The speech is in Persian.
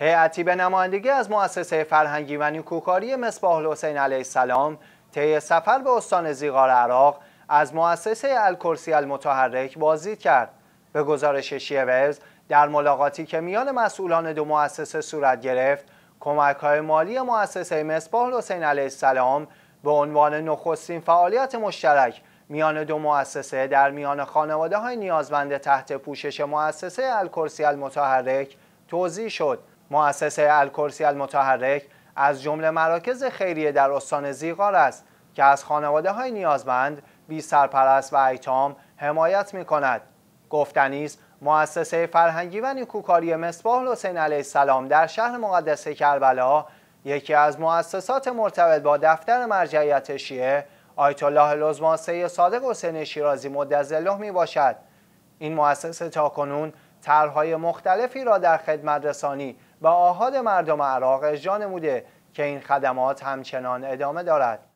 هیئتی به نمایندگی از مؤسسه فرهنگی و نیکوکاری مصباح حسین علیه السلام طی سفر به استان زیغار عراق از مؤسسه الکرسی المتحرک بازدید کرد به گزارش شیوز در ملاقاتی که میان مسئولان دو مؤسسه صورت گرفت کمک های مالی مؤسسه مصباح حسین علیه السلام به عنوان نخستین فعالیت مشترک میان دو مؤسسه در میان خانواده های نیازمند تحت پوشش مؤسسه الکرسی المتحرک توضیح شد مؤسسه الکرسی المتحرک از جمله مراکز خیریه در استان زیغار است که از خانواده های نیازمند بی سرپرست و ایتام حمایت می کند. گفتنیست مؤسسه فرهنگی و نیکوکاری مصباح حسین علیه السلام در شهر مقدسه کربلا یکی از مؤسسات مرتبط با دفتر مرجعیت شیعه آیت الله و صادق حسین شیرازی مدزله می باشد این مؤسسه تاکنون طرحهای مختلفی را در خدمت رسانی و آهاد مردم عراق اجرا نموده که این خدمات همچنان ادامه دارد